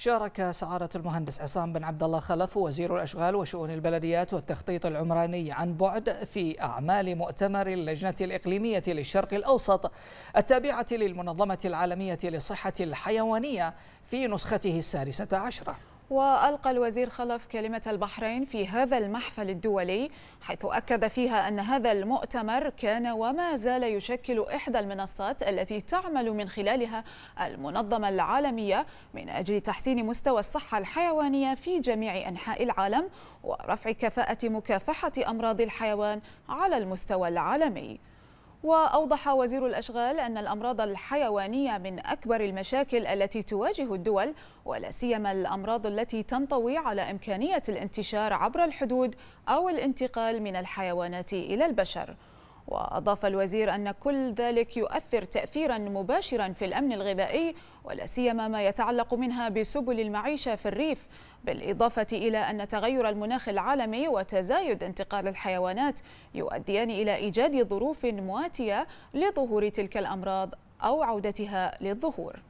شارك سعارة المهندس عصام بن عبد الله خلف وزير الأشغال وشؤون البلديات والتخطيط العمراني عن بعد في أعمال مؤتمر اللجنة الإقليمية للشرق الأوسط التابعة للمنظمة العالمية للصحة الحيوانية في نسخته السادسة عشرة وألقى الوزير خلف كلمة البحرين في هذا المحفل الدولي حيث أكد فيها أن هذا المؤتمر كان وما زال يشكل إحدى المنصات التي تعمل من خلالها المنظمة العالمية من أجل تحسين مستوى الصحة الحيوانية في جميع أنحاء العالم ورفع كفاءة مكافحة أمراض الحيوان على المستوى العالمي وأوضح وزير الأشغال أن الأمراض الحيوانية من أكبر المشاكل التي تواجه الدول ولا سيما الأمراض التي تنطوي على إمكانية الانتشار عبر الحدود أو الانتقال من الحيوانات إلى البشر وأضاف الوزير أن كل ذلك يؤثر تأثيرا مباشرا في الأمن الغذائي ولا سيما ما يتعلق منها بسبل المعيشة في الريف بالإضافة إلى أن تغير المناخ العالمي وتزايد انتقال الحيوانات يؤديان إلى إيجاد ظروف مواتية لظهور تلك الأمراض أو عودتها للظهور